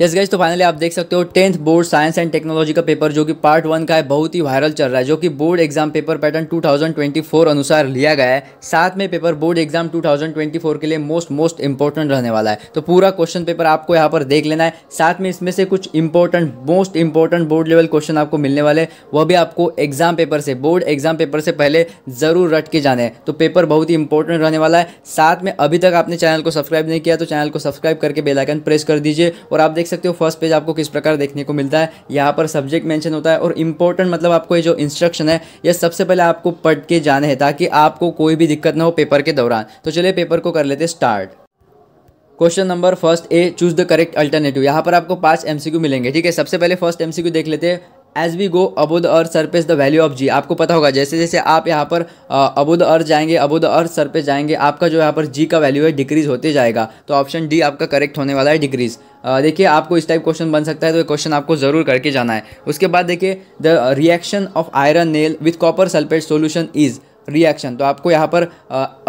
yes gas तो finally आप देख सकते हो tenth board science and technology का पेपर जो कि पार्ट वन का है बहुत ही वायरल चल रहा है जो कि बोर्ड एग्जाम पेपर पैटर्न 2024 अनुसार लिया गया है साथ में पेपर बोर्ड एग्जाम 2024 के लिए मोस्ट मोस्ट इंपॉर्टेंट रहने वाला है तो पूरा क्वेश्चन पेपर आपको यहाँ पर देख लेना है साथ में इसमें से कुछ important most important board level question आपको मिलने वाले वह भी आपको एग्जाम पेपर से बोर्ड एग्जाम पेपर से पहले ज़रूर रट के जाने हैं तो पेपर बहुत ही इंपॉर्टेंट रहने वाला है साथ में अभी तक आपने चैनल को सब्सक्राइब नहीं किया तो चैनल को सब्सक्राइब करके बेलाइकन प्रेस कर दीजिए और आप देख देख सकते हो फर्स्ट पेज आपको किस प्रकार देखने को मिलता है यहाँ पर सब्जेक्ट मेंशन होता है और इंपॉर्टेंट मतलब आपको ये जो इंस्ट्रक्शन है ये सबसे पहले आपको पढ़ के जाने हैं ताकि आपको कोई भी दिक्कत ना हो पेपर के दौरान तो चलिए पेपर को कर लेते start question number first a choose the correct alternative यहाँ पर आपको पांच एमसीक्यू मिलेंगे ठीक है सबसे पहले फर्स्ट एमसीक्यू देख लेते हैं as we go above the earth surface the value of g आपको पता होगा जैसे जैसे आप यहाँ पर अबुध द अर्थ जाएंगे अबुध द अर्थ सरपेस जाएंगे आपका जो यहाँ पर जी का वैल्यू है डिक्रीज होते जाएगा तो ऑप्शन डी आपका करेक्ट होने वाला है डिक्रीज देखिए आपको इस टाइप क्वेश्चन बन सकता है तो ये क्वेश्चन आपको ज़रूर करके जाना है उसके बाद देखिए the reaction of iron nail with copper sulphate solution is reaction तो आपको यहाँ पर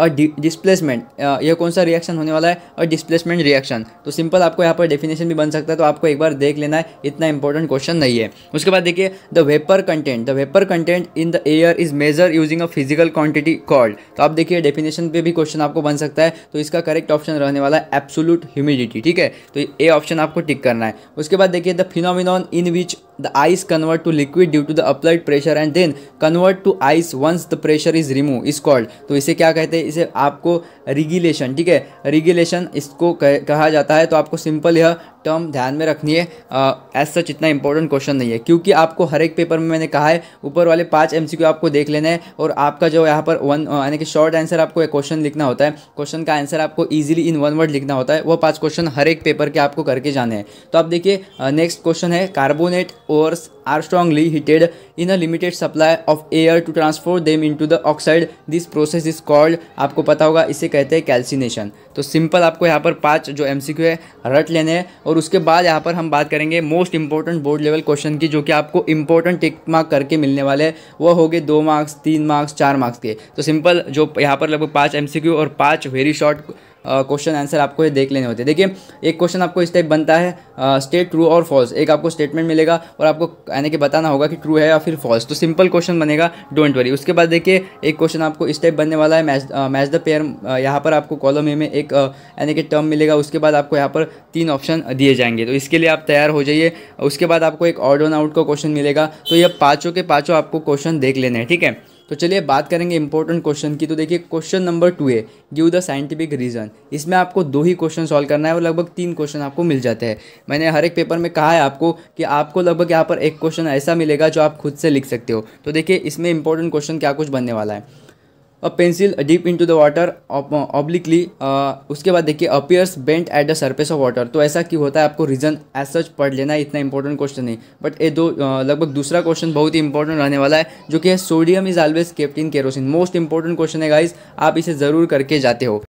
अ डिस्प्लेसमेंट यह कौन सा रिएक्शन होने वाला है अ डिस्प्लेसमेंट रिएक्शन तो सिंपल आपको यहाँ पर डेफिनेशन भी बन सकता है तो आपको एक बार देख लेना है इतना इंपॉर्टेंट क्वेश्चन नहीं है उसके बाद देखिए the vapour content the vapour content in the air is measured using a physical quantity called तो आप देखिए डेफिनेशन पर भी क्वेश्चन आपको बन सकता है तो इसका करेक्ट ऑप्शन रहने वाला है एब्सोलूट ह्यूमिडिटी ठीक है तो ए ऑप्शन आपको टिक करना है उसके बाद देखिए the phenomenon in which the ice convert to liquid due to the applied pressure and then convert to ice once the pressure is removed is called तो इसे क्या कहते हैं इसे आपको regulation ठीक है regulation इसको कह, कहा जाता है तो आपको simple यह टर्म ध्यान में रखनी है एज सच इतना इंपॉर्टेंट क्वेश्चन नहीं है क्योंकि आपको हर एक पेपर में मैंने कहा है ऊपर वाले पाँच एम आपको देख लेना है और आपका जो यहाँ पर वन यानी कि शॉर्ट आंसर आपको एक क्वेश्चन लिखना होता है क्वेश्चन का आंसर आपको ईजिली इन वन वर्ड लिखना होता है वो पाँच क्वेश्चन हर एक पेपर के आपको करके जाने हैं तो आप देखिए नेक्स्ट क्वेश्चन है carbonate ores are strongly heated in a limited supply of air to transfer them into the oxide this process is called आपको पता होगा इसे कहते हैं कैल्सिनेशन तो सिंपल आपको यहाँ पर पाँच जो एम है रट लेने हैं और उसके बाद यहाँ पर हम बात करेंगे most important board level question की जो कि आपको इंपॉर्टेंट टिक मार्क करके मिलने वाले हैं वह हो गए दो मार्क्स तीन मार्क्स चार मार्क्स के तो सिंपल जो यहाँ पर लगभग पाँच एम सी क्यू और पाँच वेरी शॉर्ट क्वेश्चन आंसर आपको ये देख लेने होते हैं देखिए एक क्वेश्चन आपको इस टाइप बनता है स्टेट ट्रू और फॉल्स एक आपको स्टेटमेंट मिलेगा और आपको यानी कि बताना होगा कि ट्रू है या फिर फॉल्स तो सिंपल क्वेश्चन बनेगा डोंट वरी उसके बाद देखिए एक क्वेश्चन आपको इस टाइप बनने वाला है मैच मैच द पेयर यहाँ पर आपको कॉलम ए में एक यानी कि टर्म मिलेगा उसके बाद आपको यहाँ पर तीन ऑप्शन दिए जाएंगे तो इसके लिए आप तैयार हो जाइए उसके बाद आपको एक ऑर्डर आउट का क्वेश्चन मिलेगा तो यह पाँचों के पाँचों आपको क्वेश्चन देख लेने हैं ठीक है तो चलिए बात करेंगे इंपॉर्टेंट क्वेश्चन की तो देखिए क्वेश्चन नंबर टू है गिव द साइंटिफिक रीज़न इसमें आपको दो ही क्वेश्चन सॉल्व करना है और लगभग तीन क्वेश्चन आपको मिल जाते हैं मैंने हर एक पेपर में कहा है आपको कि आपको लगभग यहाँ पर एक क्वेश्चन ऐसा मिलेगा जो आप खुद से लिख सकते हो तो देखिए इसमें इंपॉर्टेंट क्वेश्चन क्या कुछ बनने वाला है a pencil dipped into the water obliquely उसके बाद देखिए appears bent at the surface of water तो ऐसा क्यों होता है आपको रीजन एज सच पढ़ लेना है इतना इंपॉर्टेंट क्वेश्चन नहीं बट ये दो uh, लगभग दूसरा क्वेश्चन बहुत ही इंपॉर्टेंट रहने वाला है जो कि है sodium is always kept in kerosene most important question है गाइज आप इसे ज़रूर करके जाते हो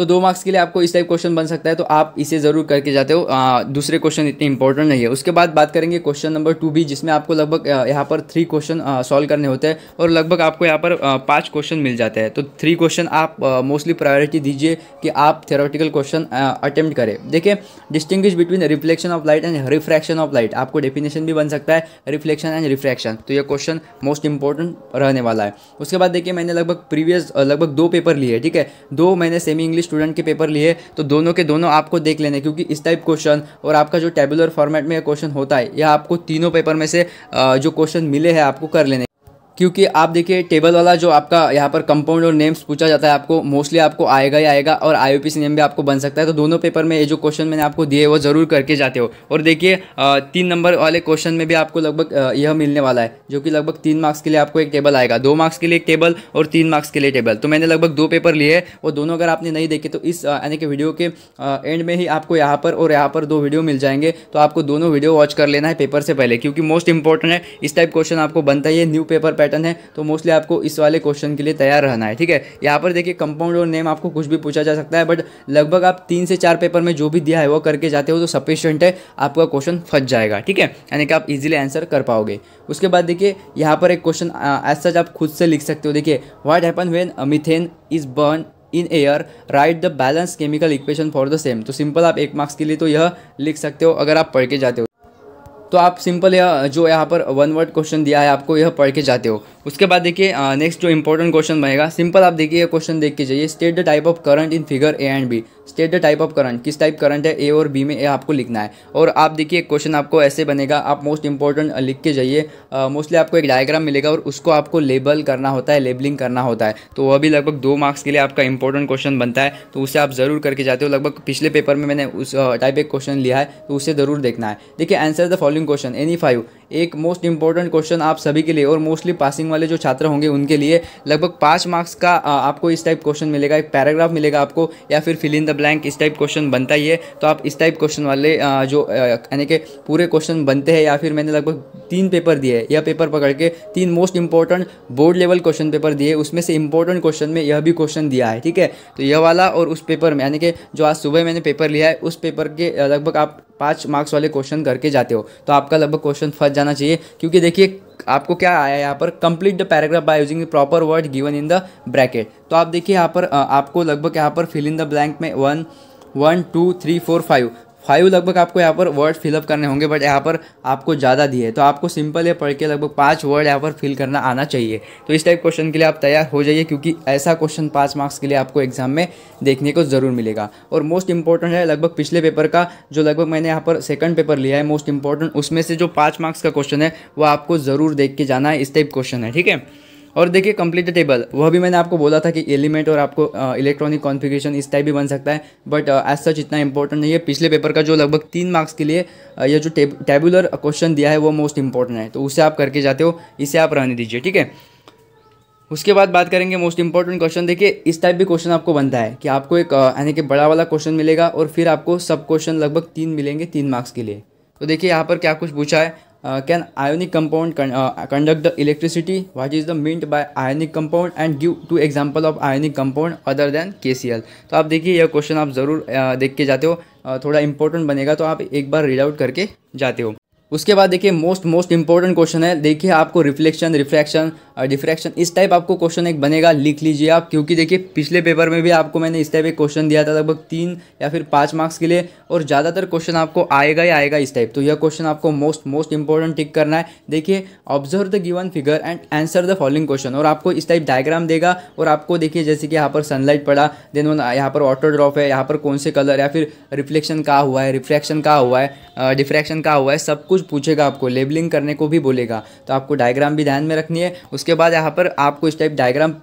तो दो मार्क्स के लिए आपको इस टाइप क्वेश्चन बन सकता है तो आप इसे ज़रूर करके जाते हो आ, दूसरे क्वेश्चन इतने इंपॉर्टेंट नहीं है उसके बाद बात करेंगे क्वेश्चन नंबर टू भी जिसमें आपको लगभग यहाँ पर थ्री क्वेश्चन सॉल्व करने होते हैं और लगभग आपको यहाँ पर पाँच क्वेश्चन मिल जाते हैं तो थ्री क्वेश्चन आप मोस्टली प्रायोरिटी दीजिए कि आप थेरोटिकल क्वेश्चन अटैम्प्ट करें देखिए distinguish between reflection of light and refraction of light आपको डेफिनेशन भी बन सकता है रिफ्लेक्शन एंड रिफ्रैक्शन तो ये क्वेश्चन मोस्ट इंपॉर्टेंट रहने वाला है उसके बाद देखिए मैंने लगभग प्रीवियस लगभग दो पेपर लिए ठीक है दो मैंने सेमी इंग्लिश स्टूडेंट के पेपर लिए तो दोनों के दोनों आपको देख लेने क्योंकि इस टाइप क्वेश्चन और आपका जो टेबुलर फॉर्मेट में क्वेश्चन होता है यह आपको तीनों पेपर में से जो क्वेश्चन मिले हैं आपको कर लेने क्योंकि आप देखिए टेबल वाला जो आपका यहाँ पर कंपाउंड और नेम्स पूछा जाता है आपको मोस्टली आपको आएगा ही आएगा और आई से नेम भी आपको बन सकता है तो दोनों पेपर में ये जो क्वेश्चन मैंने आपको दिए वो ज़रूर करके जाते हो और देखिए तीन नंबर वाले क्वेश्चन में भी आपको लगभग यह मिलने वाला है जो कि लगभग तीन मार्क्स के लिए आपको एक टेबल आएगा दो मार्क्स के लिए एक टेबल और तीन मार्क्स के लिए टेबल तो मैंने लगभग दो पेपर लिए है और दोनों अगर आपने नहीं देखे तो इस यानी कि वीडियो के एंड में ही आपको यहाँ पर और यहाँ पर दो वीडियो मिल जाएंगे तो आपको दोनों वीडियो वॉच कर लेना है पेपर से पहले क्योंकि मोस्ट इंपॉर्टेंट है इस टाइप क्वेश्चन आपको बनता है न्यू पेपर पैटर्न पैटर्न है तो मोस्टली आपको इस वाले क्वेश्चन के लिए तैयार रहना है ठीक है यहाँ पर देखिए कंपाउंड और नेम आपको कुछ भी पूछा जा सकता है बट लगभग आप तीन से चार पेपर में जो भी दिया है वो करके जाते हो तो सफिशियंट है आपका क्वेश्चन फंस जाएगा ठीक है यानी कि आप इजिली आंसर कर पाओगे उसके बाद देखिए यहाँ पर एक क्वेश्चन एज सच आप खुद से लिख सकते हो देखिए what happen when methane is burn in air write the balance chemical equation for the same तो सिंपल आप एक मार्क्स के लिए तो यह लिख सकते हो अगर आप पढ़ के जाते हो तो आप सिंपल यह जो यहाँ पर वन वर्ड क्वेश्चन दिया है आपको यह पढ़ के जाते हो उसके बाद देखिए नेक्स्ट जो इंपॉर्टेंट क्वेश्चन बनेगा सिंपल आप देखिए क्वेश्चन देख के जाइए state the type of current in figure A and B state the type of current किस टाइप करंट है ए और बी में ए आपको लिखना है और आप देखिए क्वेश्चन आपको ऐसे बनेगा आप मोस्ट इंपॉर्टेंट लिख के जाइए मोस्टली आपको एक डायग्राम मिलेगा और उसको आपको लेबल करना होता है लेबलिंग करना होता है तो वह भी लगभग दो मार्क्स के लिए आपका इंपॉर्टेंट क्वेश्चन बनता है तो उसे आप ज़रूर करके जाते हो लगभग पिछले पेपर में मैंने उस टाइप एक क्वेश्चन लिया है तो उसे ज़रूर देखना है देखिए answer the following following question any five एक मोस्ट इंपॉर्टेंट क्वेश्चन आप सभी के लिए और मोस्टली पासिंग वाले जो छात्र होंगे उनके लिए लगभग पाँच मार्क्स का आपको इस टाइप क्वेश्चन मिलेगा एक पैराग्राफ मिलेगा आपको या फिर फिल इन द ब्लैंक इस टाइप क्वेश्चन बनता ही है तो आप इस टाइप क्वेश्चन वाले जो यानी कि पूरे क्वेश्चन बनते हैं या फिर मैंने लगभग तीन पेपर दिए हैं यह पेपर पकड़ के तीन most important board level question paper दिए उसमें से इंपॉर्टेंट क्वेश्चन में यह भी क्वेश्चन दिया है ठीक है तो यह वाला और उस पेपर में यानी कि जो आज सुबह मैंने पेपर लिया है उस पेपर के लगभग आप पाँच मार्क्स वाले क्वेश्चन करके जाते हो तो तो आपका लगभग क्वेश्चन फंस जाना चाहिए क्योंकि देखिए आपको क्या आया यहाँ पर complete the paragraph by using the proper word given in the bracket तो आप देखिए यहाँ पर आपको लगभग यहाँ पर फिल इन द ब्लैंक में one one two three four five five लगभग आपको यहाँ पर वर्ड फिलअप करने होंगे बट यहाँ पर आपको ज़्यादा दिए तो आपको सिंपल ये पढ़ के लगभग पाँच वर्ड यहाँ पर फिल करना आना चाहिए तो इस टाइप क्वेश्चन के लिए आप तैयार हो जाइए क्योंकि ऐसा क्वेश्चन पाँच मार्क्स के लिए आपको एग्जाम में देखने को ज़रूर मिलेगा और मोस्ट इंपॉर्टेंट है लगभग पिछले पेपर का जो लगभग मैंने यहाँ पर सेकंड पेपर लिया है मोस्ट इंपॉर्टेंट उसमें से जो पाँच मार्क्स का क्वेश्चन है वो आपको ज़रूर देख के जाना है इस टाइप क्वेश्चन है ठीक है और देखिए कंप्लीट टेबल वह भी मैंने आपको बोला था कि एलिमेंट और आपको इलेक्ट्रॉनिक कॉन्फिगेशन इस टाइप भी बन सकता है बट एज सच इतना इंपॉर्टेंट नहीं है पिछले पेपर का जो लगभग तीन मार्क्स के लिए यह जो टेबुलर क्वेश्चन दिया है वो मोस्ट इंपॉर्टेंट है तो उसे आप करके जाते हो इसे आप रहने दीजिए ठीक है उसके बाद बात करेंगे मोस्ट इंपॉर्टेंट क्वेश्चन देखिए इस टाइप भी क्वेश्चन आपको बनता है कि आपको एक यानी कि बड़ा वाला क्वेश्चन मिलेगा और फिर आपको सब क्वेश्चन लगभग तीन मिलेंगे तीन मार्क्स के लिए तो देखिए यहाँ पर क्या कुछ पूछा है can ionic compound conduct the electricity what is the meant by ionic compound and give two example of ionic compound other than K C L तो आप देखिए यह क्वेश्चन आप जरूर uh, देख के जाते हो uh, थोड़ा इंपॉर्टेंट बनेगा तो आप एक बार रीड आउट करके जाते हो उसके बाद देखिए मोस्ट मोस्ट इंपॉर्टेंट क्वेश्चन है देखिए आपको रिफ्लेक्शन रिफ्रैक्शन और डिफ्रैक्शन इस टाइप आपको क्वेश्चन एक बनेगा लिख लीजिए आप क्योंकि देखिए पिछले पेपर में भी आपको मैंने इस टाइप एक क्वेश्चन दिया था लगभग तीन या फिर पाँच मार्क्स के लिए और ज़्यादातर क्वेश्चन आपको आएगा ही आएगा इस टाइप तो यह क्वेश्चन आपको मोस्ट मोस्ट इंपॉर्टेंट टिक करना है देखिए observe the given figure and answer the following question और आपको इस टाइप डायग्राम देगा और आपको देखिए जैसे कि यहाँ पर सनलाइट पड़ा देन वन यहाँ पर ऑटो ड्रॉप है यहाँ पर कौन से कलर या फिर रिफ्लेक्शन का हुआ है रिफ्रैक्शन का हुआ है डिफ्रैक्शन uh, का हुआ है सब कुछ कुछ पूछेगा आपको लेबलिंग करने को भी बोलेगा तो आपको डायग्राम भी ध्यान में रखनी है उसके बाद यहाँ पर आपको इस टाइप डायग्राम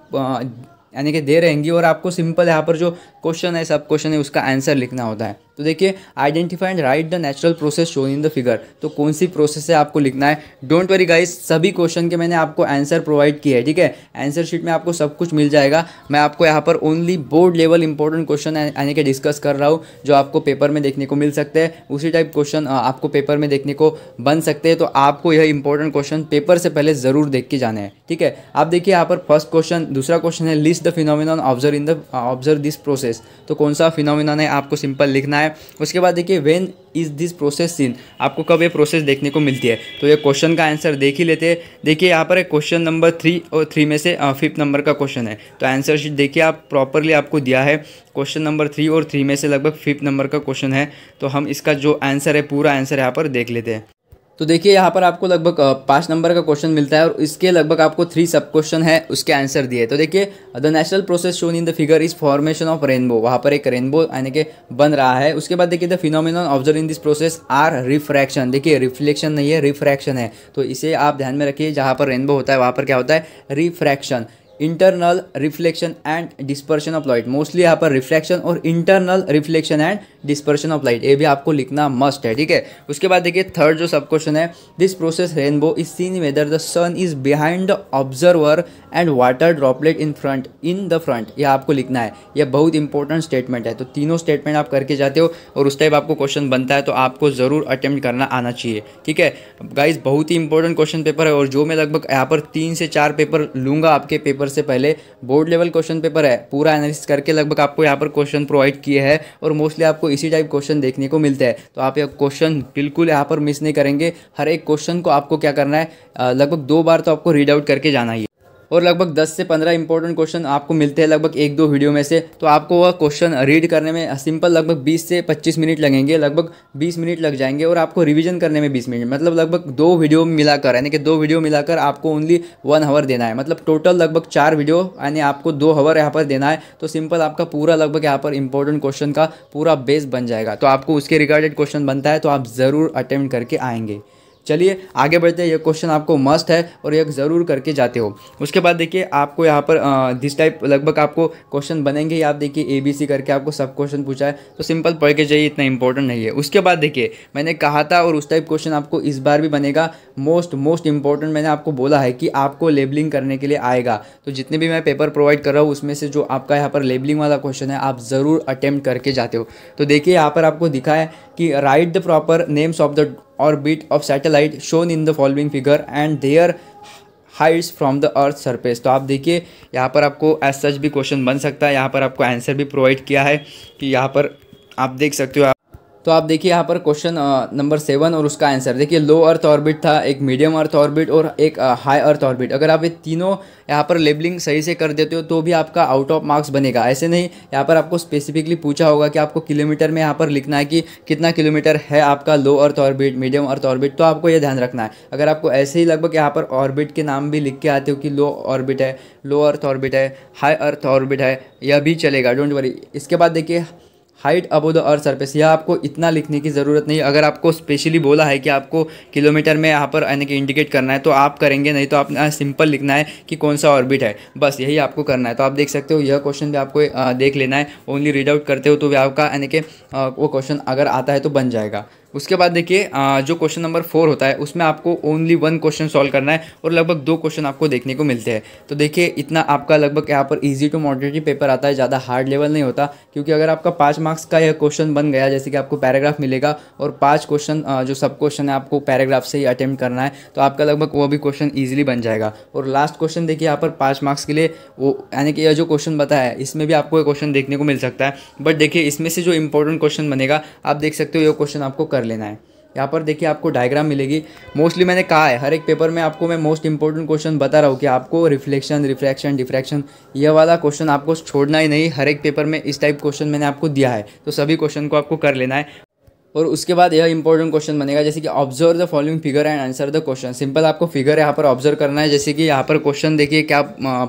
यानी कि दे रहेंगी और आपको सिंपल यहाँ पर जो क्वेश्चन है सब क्वेश्चन है उसका आंसर लिखना होता है तो देखिए identify and write the natural process shown in the figure तो कौन सी प्रोसेस है आपको लिखना है डोंट वरी गाइस सभी क्वेश्चन के मैंने आपको आंसर प्रोवाइड किया है ठीक है आंसर शीट में आपको सब कुछ मिल जाएगा मैं आपको यहाँ पर only board level important question यानी कि डिस्कस कर रहा हूँ जो आपको पेपर में देखने को मिल सकते हैं उसी टाइप क्वेश्चन आपको पेपर में देखने को बन सकते हैं तो आपको यह इंपॉर्टेंट क्वेश्चन पेपर से पहले ज़रूर देख के जाना है ठीक है आप देखिए यहाँ पर फर्स्ट क्वेश्चन दूसरा क्वेश्चन है list the phenomena observe in the observe this process तो कौन सा फिनोमिन है आपको सिंपल लिखना है है उसके बाद देखिए when is this process seen आपको कब ये प्रोसेस देखने को मिलती है तो ये क्वेश्चन का आंसर देख ही लेते हैं देखिए यहाँ पर क्वेश्चन नंबर थ्री और थ्री में से फिफ्थ नंबर का क्वेश्चन है तो आंसर शीट देखिए आप प्रॉपरली आपको दिया है क्वेश्चन नंबर थ्री और थ्री में से लगभग फिफ्थ नंबर का क्वेश्चन है तो हम इसका जो आंसर है पूरा आंसर यहाँ पर देख लेते हैं तो देखिए यहाँ पर आपको लगभग पाँच नंबर का क्वेश्चन मिलता है और इसके लगभग आपको थ्री सब क्वेश्चन है उसके आंसर दिए तो देखिए the natural process shown in the figure is formation of rainbow वहाँ पर एक रेनबो यानी कि बन रहा है उसके बाद देखिए the phenomena observe in this process are refraction देखिए रिफ्लेक्शन नहीं है रिफ्रैक्शन है तो इसे आप ध्यान में रखिए जहाँ पर रेनबो होता है वहाँ पर क्या होता है refraction internal reflection and dispersion of light mostly यहाँ पर रिफ्लेक्शन और internal reflection and dispersion of light ये भी आपको लिखना मस्ट है ठीक है उसके बाद देखिए थर्ड जो सब क्वेश्चन है this process rainbow is seen whether the sun is behind the observer and water droplet in front in the front ये आपको लिखना है यह बहुत इंपॉर्टेंट स्टेटमेंट है तो तीनों स्टेटमेंट आप करके जाते हो और उस टाइप आपको क्वेश्चन बनता है तो आपको ज़रूर अटेम्प्ट करना आना चाहिए ठीक है गाइज बहुत ही इंपॉर्टेंट क्वेश्चन पेपर है और जो मैं लगभग यहाँ पर तीन से चार पेपर लूंगा आपके पेपर से पहले बोर्ड लेवल क्वेश्चन पेपर है पूरा एनालिसिस करके लगभग आपको यहाँ पर क्वेश्चन प्रोवाइड किए हैं और मोस्टली आपको इसी टाइप क्वेश्चन देखने को मिलते हैं तो आप क्वेश्चन बिल्कुल यहाँ पर मिस नहीं करेंगे हर एक क्वेश्चन को आपको क्या करना है लगभग दो बार तो आपको रीड आउट करके जाना ही और लगभग 10 से 15 इंपॉर्टेंट क्वेश्चन आपको मिलते हैं लगभग एक दो वीडियो में से तो आपको वह क्वेश्चन रीड करने में सिंपल लगभग 20 से 25 मिनट लगेंगे लगभग 20 मिनट लग जाएंगे और आपको रिविजन करने में 20 मिनट मतलब लगभग दो वीडियो मिलाकर यानी कि दो वीडियो मिलाकर आपको ओनली वन हवर देना है मतलब टोटल लगभग चार वीडियो यानी आपको दो हवर यहाँ पर देना है तो सिंपल आपका पूरा लगभग यहाँ पर इंपॉर्टेंट क्वेश्चन का पूरा बेस बन जाएगा तो आपको उसके रिगार्डेड क्वेश्चन बनता है तो आप ज़रूर अटैम्प्ट करके आएंगे चलिए आगे बढ़ते हैं ये क्वेश्चन आपको मस्ट है और ये ज़रूर करके जाते हो उसके बाद देखिए आपको यहाँ पर दिस टाइप लगभग आपको क्वेश्चन बनेंगे ही आप देखिए ए बी सी करके आपको सब क्वेश्चन पूछा है तो सिंपल पढ़ के जाइए इतना इंपॉर्टेंट नहीं है उसके बाद देखिए मैंने कहा था और उस टाइप क्वेश्चन आपको इस बार भी बनेगा मोस्ट मोस्ट इंपॉर्टेंट मैंने आपको बोला है कि आपको लेबलिंग करने के लिए आएगा तो जितने भी मैं पेपर प्रोवाइड कर रहा हूँ उसमें से जो आपका यहाँ पर लेबलिंग वाला क्वेश्चन है आप ज़रूर अटैम्प्ट करके जाते हो तो देखिए यहाँ पर आपको दिखा है कि write the proper names of the orbit of satellite shown in the following figure and their heights from the earth surface तो आप देखिए यहाँ पर आपको एस सच भी क्वेश्चन बन सकता है यहाँ पर आपको आंसर भी प्रोवाइड किया है कि यहाँ पर आप देख सकते हो तो आप देखिए यहाँ पर क्वेश्चन नंबर सेवन और उसका आंसर देखिए लो अर्थ ऑर्बिट था एक मीडियम अर्थ ऑर्बिट और एक हाई अर्थ ऑर्बिट अगर आप ये तीनों यहाँ पर लेबलिंग सही से कर देते हो तो भी आपका आउट ऑफ मार्क्स बनेगा ऐसे नहीं यहाँ पर आपको स्पेसिफिकली पूछा होगा कि आपको किलोमीटर में यहाँ पर लिखना है कि कितना किलोमीटर है आपका low earth orbit medium earth orbit तो आपको यह ध्यान रखना है अगर आपको ऐसे ही लगभग यहाँ पर ऑर्बिट के नाम भी लिख के आते हो कि लो ऑर्बिट है लो अर्थ ऑर्बिट है हाई अर्थ ऑर्बिट है यह भी चलेगा डोंट वरी इसके बाद देखिए height above the earth surface यह आपको इतना लिखने की ज़रूरत नहीं अगर आपको स्पेशली बोला है कि आपको किलोमीटर में यहाँ पर यानी कि इंडिकेट करना है तो आप करेंगे नहीं तो आपने सिंपल लिखना है कि कौन सा ऑर्बिट है बस यही आपको करना है तो आप देख सकते हो यह क्वेश्चन भी आपको देख लेना है ओनली रीड आउट करते हो तो भी आपका यानी कि वो क्वेश्चन अगर आता है तो बन जाएगा उसके बाद देखिए जो क्वेश्चन नंबर फोर होता है उसमें आपको ओनली वन क्वेश्चन सॉल्व करना है और लगभग दो क्वेश्चन आपको देखने को मिलते हैं तो देखिए इतना आपका लगभग यहाँ पर ईजी टू मॉडरेटिव पेपर आता है ज़्यादा हार्ड लेवल नहीं होता क्योंकि अगर आपका पाँच मार्क्स का यह क्वेश्चन बन गया जैसे कि आपको पैराग्राफ मिलेगा और पाँच क्वेश्चन जो सब क्वेश्चन है आपको पैराग्राफ से ही अटैम्प्ट करना है तो आपका लगभग वो भी क्वेश्चन ईजिली बन जाएगा और लास्ट क्वेश्चन देखिए यहाँ पर पाँच मार्क्स के लिए वो यानी कि यह जो क्वेश्चन बताया है इसमें भी आपको क्वेश्चन देखने को मिल सकता है बट देखिए इसमें से जो इंपॉर्टेंट क्वेश्चन बनेगा आप देख सकते हो ये क्वेश्चन आपको कर लेना है यहाँ पर देखिए आपको डायग्राम मिलेगी मोस्टली मैंने कहा है हर एक पेपर में आपको मैं मोस्ट इंपॉर्टेंट क्वेश्चन बता रहा हूँ कि आपको रिफ्लेक्शन रिफ्रैक्शन डिफ्रैक्शन यह वाला क्वेश्चन आपको छोड़ना ही नहीं हर एक पेपर में इस टाइप क्वेश्चन मैंने आपको दिया है तो सभी क्वेश्चन को आपको कर लेना है और उसके बाद यह इंपॉर्टेंट क्वेश्चन बनेगा जैसे कि observe the following figure and answer the question simple आपको फिगर यहाँ पर ऑब्जर्व करना है जैसे कि यहाँ पर क्वेश्चन देखिए क्या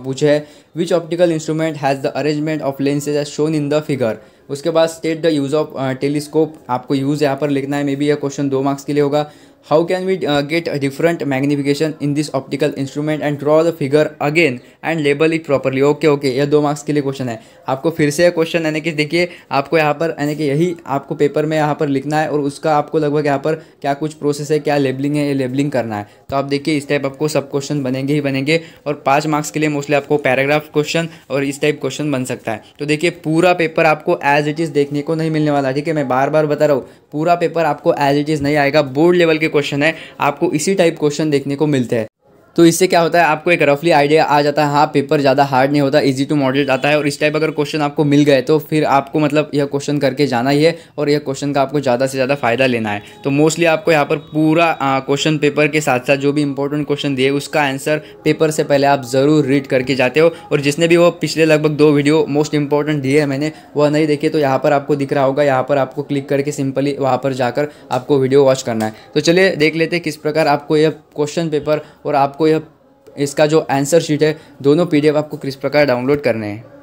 पूछे है which optical instrument has the arrangement of lenses as shown in the figure उसके बाद state the use of telescope आपको यूज़ यहाँ पर लिखना है मे बी यह क्वेश्चन दो मार्क्स के लिए होगा how can we get different magnification in this optical instrument and draw the figure again and label it properly okay okay यह दो मार्क्स के लिए क्वेश्चन है आपको फिर से क्वेश्चन यानी कि देखिए आपको यहाँ पर यानी कि यही आपको पेपर में यहाँ पर लिखना है और उसका आपको लगभग यहाँ पर क्या कुछ प्रोसेस है क्या लेबलिंग है ये लेबलिंग करना है तो आप देखिए इस टाइप आपको सब क्वेश्चन बनेंगे ही बनेंगे और पाँच मार्क्स के लिए मोस्टली आपको पैराग्राफ क्वेश्चन और इस टाइप क्वेश्चन बन सकता है तो देखिए पूरा पेपर आपको एज एज इट इज़ देखने को नहीं मिलने वाला ठीक है मैं बार बार बता रहा हूँ पूरा पेपर आपको एज इट इज़ नहीं आएगा बोर्ड लेवल के क्वेश्चन है आपको इसी टाइप क्वेश्चन देखने को मिलते हैं तो इससे क्या होता है आपको एक रफली आइडिया आ जाता है हाँ पेपर ज़्यादा हार्ड नहीं होता इजी टू मॉडल आता है और इस टाइप अगर क्वेश्चन आपको मिल गए तो फिर आपको मतलब यह क्वेश्चन करके जाना ही है और यह क्वेश्चन का आपको ज़्यादा से ज़्यादा फ़ायदा लेना है तो मोस्टली आपको यहाँ पर पूरा क्वेश्चन पेपर के साथ साथ जो भी इंपॉर्टेंट क्वेश्चन दिए उसका आंसर पेपर से पहले आप ज़रूर रीड करके जाते हो और जिसने भी वो पिछले लगभग दो वीडियो मोस्ट इंपॉर्टेंट दिए हैं मैंने वह नहीं देखे तो यहाँ पर आपको दिख रहा होगा यहाँ पर आपको क्लिक करके सिंपली वहाँ पर जाकर आपको वीडियो वॉच करना है तो चलिए देख लेते किस प्रकार आपको यह क्वेश्चन पेपर और आप आपको यह इसका जो आंसर शीट है दोनों पीडीएफ आपको किस प्रकार डाउनलोड करने हैं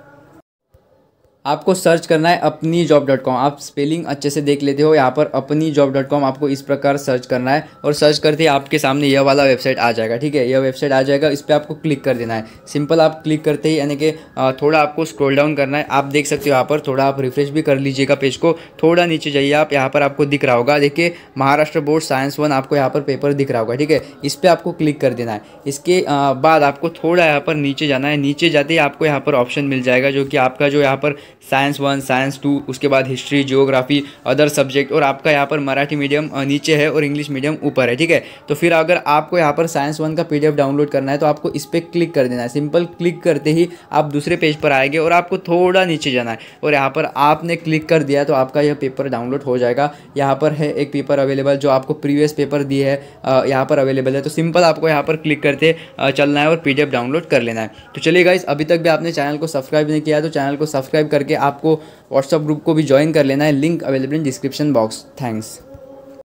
आपको सर्च करना है अपनी जॉब डॉट कॉम आप स्पेलिंग अच्छे से देख लेते हो यहाँ पर अपनी जॉब डॉट कॉम आपको इस प्रकार सर्च करना है और सर्च करते ही आपके सामने यह वाला वेबसाइट आ जाएगा ठीक है यह वेबसाइट आ जाएगा इस पर आपको क्लिक कर देना है सिंपल आप क्लिक करते ही यानी कि थोड़ा आपको स्क्रोल डाउन करना है आप देख सकते हो यहाँ पर थोड़ा आप रिफ्रेश भी कर लीजिएगा पेज को थोड़ा नीचे जाइए आप यहाँ पर आपको दिख रहा होगा देखिए महाराष्ट्र बोर्ड साइंस वन आपको यहाँ पर पेपर दिख रहा होगा ठीक है इस पर आपको क्लिक कर देना है इसके बाद आपको थोड़ा यहाँ पर नीचे जाना है नीचे जाते ही आपको यहाँ पर ऑप्शन मिल जाएगा जो कि आपका जो यहाँ पर साइंस वन साइंस टू उसके बाद हिस्ट्री जियोग्राफी अदर सब्जेक्ट और आपका यहाँ पर मराठी मीडियम नीचे है और इंग्लिश मीडियम ऊपर है ठीक है तो फिर अगर आपको यहाँ पर साइंस वन का पी डाउनलोड करना है तो आपको इस पर क्लिक कर देना है सिंपल क्लिक करते ही आप दूसरे पेज पर आएंगे और आपको थोड़ा नीचे जाना है और यहाँ पर आपने क्लिक कर दिया तो आपका यह पेपर डाउनलोड हो जाएगा यहाँ पर है एक पेपर अवेलेबल जो आपको प्रीवियस पेपर दी है यहाँ पर अवेलेबल है तो सिंपल आपको यहाँ पर क्लिक करते चलना है और पी डाउनलोड कर लेना है तो चलिए गाइज़ अभी तक भी आपने चैनल को सब्सक्राइब नहीं किया तो चैनल को सब्सक्राइब करके आपको व्हाट्सअप ग्रुप को भी ज्वाइन कर लेना है link available in description box thanks